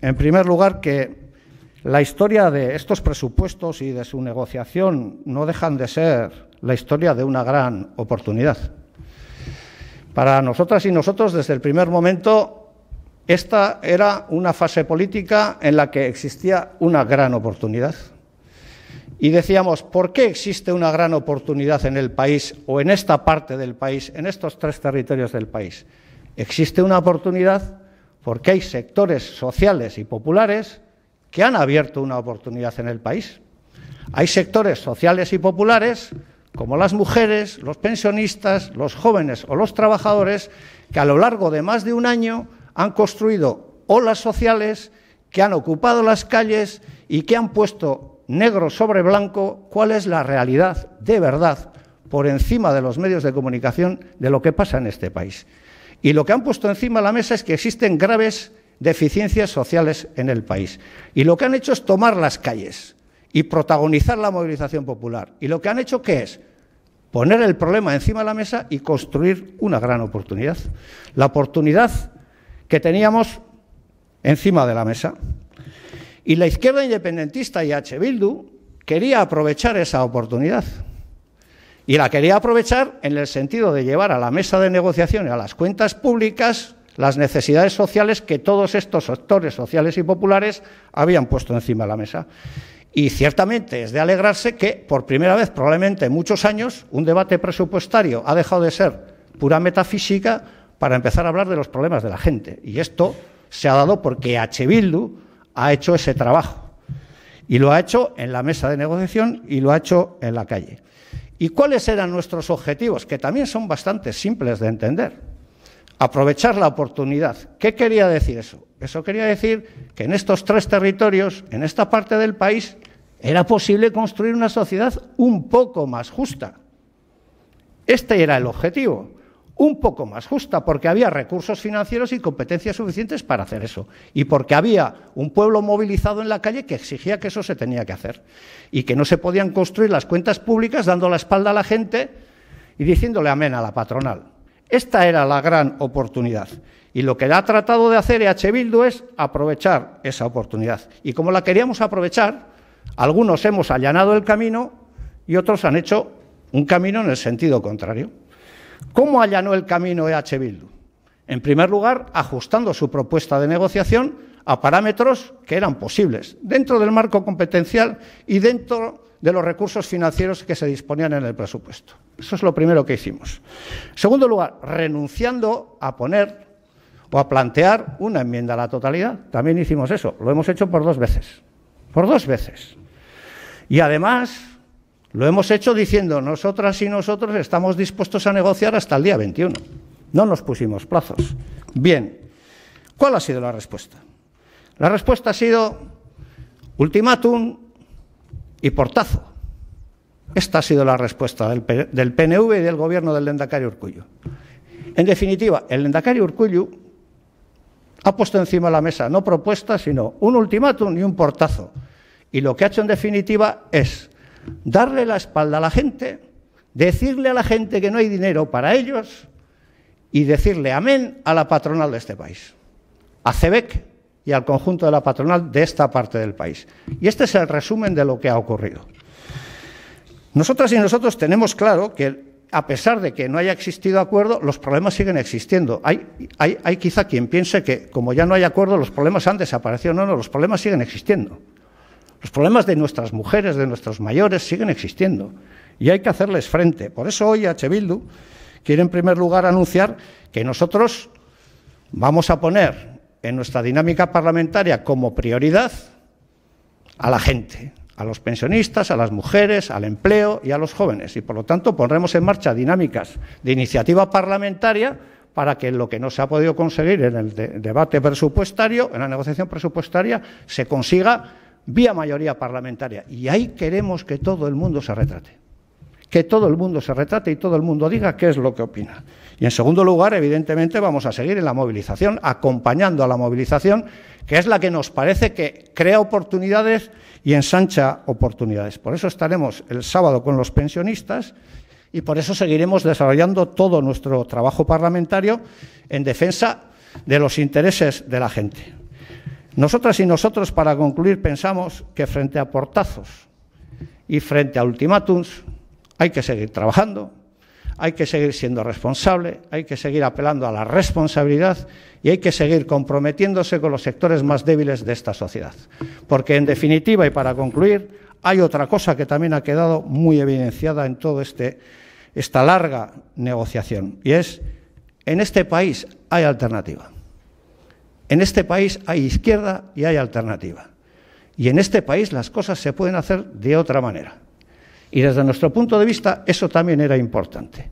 En primer lugar, que la historia de estos presupuestos y de su negociación no dejan de ser la historia de una gran oportunidad. Para nosotras y nosotros, desde el primer momento, esta era una fase política en la que existía una gran oportunidad. Y decíamos, ¿por qué existe una gran oportunidad en el país o en esta parte del país, en estos tres territorios del país? Existe una oportunidad porque hay sectores sociales y populares que han abierto una oportunidad en el país. Hay sectores sociales y populares como las mujeres, los pensionistas, los jóvenes o los trabajadores, que a lo largo de más de un año han construido olas sociales, que han ocupado las calles y que han puesto negro sobre blanco cuál es la realidad de verdad por encima de los medios de comunicación de lo que pasa en este país. Y lo que han puesto encima de la mesa es que existen graves deficiencias sociales en el país. Y lo que han hecho es tomar las calles y protagonizar la movilización popular. Y lo que han hecho, ¿qué es? Poner el problema encima de la mesa y construir una gran oportunidad. La oportunidad que teníamos encima de la mesa. Y la izquierda independentista y H. Bildu quería aprovechar esa oportunidad. Y la quería aprovechar en el sentido de llevar a la mesa de negociación y a las cuentas públicas las necesidades sociales que todos estos sectores sociales y populares habían puesto encima de la mesa. Y ciertamente es de alegrarse que, por primera vez, probablemente en muchos años, un debate presupuestario ha dejado de ser pura metafísica para empezar a hablar de los problemas de la gente. Y esto se ha dado porque H. ha hecho ese trabajo. Y lo ha hecho en la mesa de negociación y lo ha hecho en la calle. ¿Y cuáles eran nuestros objetivos? Que también son bastante simples de entender. Aprovechar la oportunidad. ¿Qué quería decir eso? Eso quería decir que en estos tres territorios, en esta parte del país, era posible construir una sociedad un poco más justa. Este era el objetivo un poco más justa, porque había recursos financieros y competencias suficientes para hacer eso, y porque había un pueblo movilizado en la calle que exigía que eso se tenía que hacer, y que no se podían construir las cuentas públicas dando la espalda a la gente y diciéndole amén a la patronal. Esta era la gran oportunidad. Y lo que ha tratado de hacer EH Bildu es aprovechar esa oportunidad. Y como la queríamos aprovechar, algunos hemos allanado el camino y otros han hecho un camino en el sentido contrario. ¿Cómo allanó el camino EH Bildu? En primer lugar, ajustando su propuesta de negociación a parámetros que eran posibles dentro del marco competencial y dentro de los recursos financieros que se disponían en el presupuesto. Eso es lo primero que hicimos. En segundo lugar, renunciando a poner o a plantear una enmienda a la totalidad. También hicimos eso. Lo hemos hecho por dos veces. Por dos veces. Y además, lo hemos hecho diciendo, nosotras y nosotros estamos dispuestos a negociar hasta el día 21. No nos pusimos plazos. Bien, ¿cuál ha sido la respuesta? La respuesta ha sido ultimátum y portazo. Esta ha sido la respuesta del, PNV y del gobierno del lendacario Urcullu. En definitiva, el lendacario Urcullu ha puesto encima de la mesa no propuestas, sino un ultimátum y un portazo. Y lo que ha hecho en definitiva es darle la espalda a la gente, decirle a la gente que no hay dinero para ellos y decirle amén a la patronal de este país, a CEBEC y al conjunto de la patronal de esta parte del país. Y este es el resumen de lo que ha ocurrido. Nosotras y nosotros tenemos claro que, a pesar de que no haya existido acuerdo, los problemas siguen existiendo. Hay, quizá quien piense que, como ya no hay acuerdo, los problemas han desaparecido. No, no, los problemas siguen existiendo. Los problemas de nuestras mujeres, de nuestros mayores, siguen existiendo y hay que hacerles frente. Por eso hoy H. Bildu quiere en primer lugar anunciar que nosotros vamos a poner en nuestra dinámica parlamentaria como prioridad a la gente, a los pensionistas, a las mujeres, al empleo y a los jóvenes. Y por lo tanto pondremos en marcha dinámicas de iniciativa parlamentaria para que lo que no se ha podido conseguir en el debate presupuestario, en la negociación presupuestaria, se consiga vía mayoría parlamentaria. Y ahí queremos que todo el mundo se retrate. Que todo el mundo se retrate y todo el mundo diga qué es lo que opina. Y en segundo lugar, evidentemente, vamos a seguir en la movilización, acompañando a la movilización, que es la que nos parece que crea oportunidades y ensancha oportunidades. Por eso estaremos el sábado con los pensionistas y por eso seguiremos desarrollando todo nuestro trabajo parlamentario en defensa de los intereses de la gente. Nosotras y nosotros, para concluir, pensamos que frente a portazos y frente a ultimátums hay que seguir trabajando, hay que seguir siendo responsable, hay que seguir apelando a la responsabilidad y hay que seguir comprometiéndose con los sectores más débiles de esta sociedad. Porque, en definitiva, y para concluir, hay otra cosa que también ha quedado muy evidenciada en toda este, esta larga negociación y es, en este país hay alternativa. En este país hay izquierda y hay alternativa. Y en este país las cosas se pueden hacer de otra manera. Y desde nuestro punto de vista eso también era importante.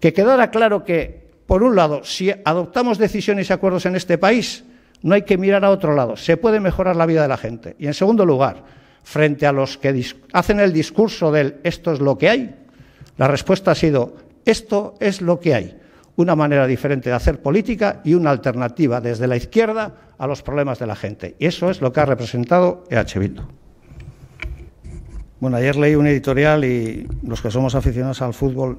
Que quedara claro que, por un lado, si adoptamos decisiones y acuerdos en este país, no hay que mirar a otro lado, se puede mejorar la vida de la gente. Y en segundo lugar, frente a los que hacen el discurso del esto es lo que hay, la respuesta ha sido esto es lo que hay una manera diferente de hacer política y una alternativa desde la izquierda a los problemas de la gente. Y eso es lo que ha representado EH Bueno, ayer leí un editorial y los que somos aficionados al fútbol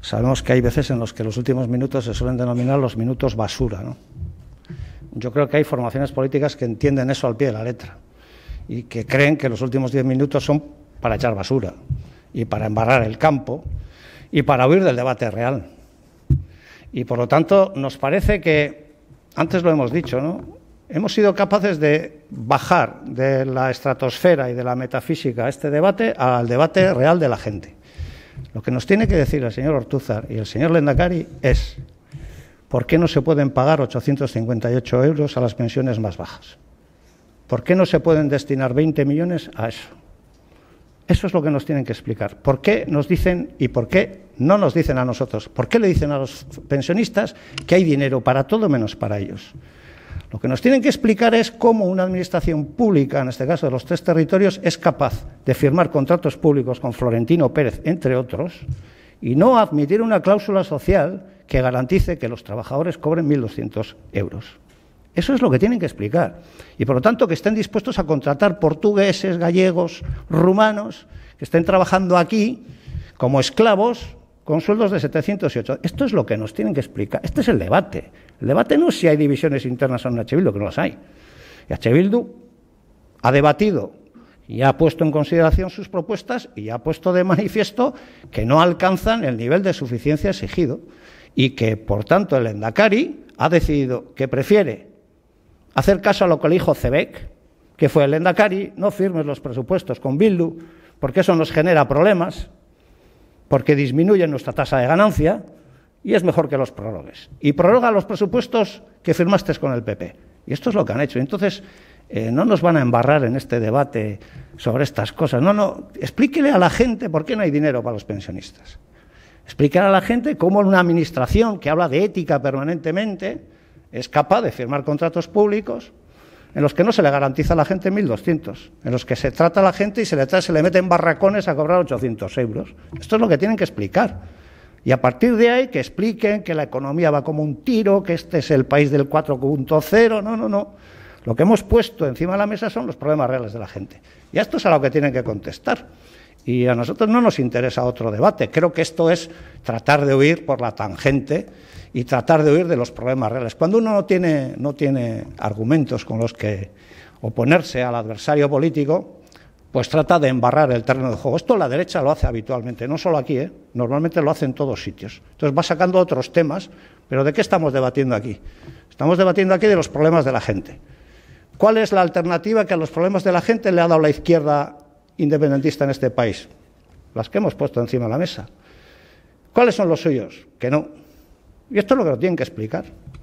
sabemos que hay veces en los que los últimos minutos se suelen denominar los minutos basura. Yo creo que hay formaciones políticas que entienden eso al pie de la letra y que creen que los últimos diez minutos son para echar basura y para embarrar el campo y para huir del debate real. Y por lo tanto, nos parece que, antes lo hemos dicho, hemos sido capaces de bajar de la estratosfera y de la metafísica este debate al debate real de la gente. Lo que nos tiene que decir el señor Ortúzar y el señor Lendakari es ¿por qué no se pueden pagar 858 euros a las pensiones más bajas? ¿Por qué no se pueden destinar 20 millones a eso? Eso es lo que nos tienen que explicar. ¿Por qué nos dicen y por qué no nos dicen a nosotros? ¿Por qué le dicen a los pensionistas que hay dinero para todo menos para ellos? Lo que nos tienen que explicar es cómo una administración pública, en este caso de los tres territorios, es capaz de firmar contratos públicos con Florentino Pérez, entre otros, y no admitir una cláusula social que garantice que los trabajadores cobren 1.200 euros. Eso es lo que tienen que explicar. Y por lo tanto, que estén dispuestos a contratar portugueses, gallegos, rumanos, que estén trabajando aquí como esclavos con sueldos de 708. Esto es lo que nos tienen que explicar. Este es el debate. El debate no es si hay divisiones internas en Bildu, que no las hay. Y Bildu ha debatido y ha puesto en consideración sus propuestas y ha puesto de manifiesto que no alcanzan el nivel de suficiencia exigido y que, por tanto, el Endacari ha decidido que prefiere hacer caso a lo que le dijo Cebek, que fue el Endacari, no firmes los presupuestos con Bildu, porque eso nos genera problemas, porque disminuye nuestra tasa de ganancia y es mejor que los prorrogues. Y prorroga los presupuestos que firmaste con el PP. Y esto es lo que han hecho. Entonces, eh, no nos van a embarrar en este debate sobre estas cosas. No, no, explíquele a la gente por qué no hay dinero para los pensionistas. Explíquele a la gente cómo una administración que habla de ética permanentemente, es capaz de firmar contratos públicos en los que no se le garantiza a la gente 1.200, en los que se trata a la gente y se le, meten mete barracones a cobrar 800 euros. Esto es lo que tienen que explicar. Y a partir de ahí que expliquen que la economía va como un tiro, que este es el país del 4.0, no, no, no. Lo que hemos puesto encima de la mesa son los problemas reales de la gente. Y esto es a lo que tienen que contestar. Y a nosotros no nos interesa otro debate. Creo que esto es tratar de huir por la tangente y tratar de huir de los problemas reales. Cuando uno no tiene, no tiene argumentos con los que oponerse al adversario político, pues trata de embarrar el terreno de juego. Esto la derecha lo hace habitualmente, no solo aquí, ¿eh? normalmente lo hace en todos sitios. Entonces va sacando otros temas, pero ¿de qué estamos debatiendo aquí? Estamos debatiendo aquí de los problemas de la gente. ¿Cuál es la alternativa que a los problemas de la gente le ha dado la izquierda independentista en este país, las que hemos puesto encima de la mesa. ¿Cuáles son los suyos? Que no. Y esto es lo que lo tienen que explicar.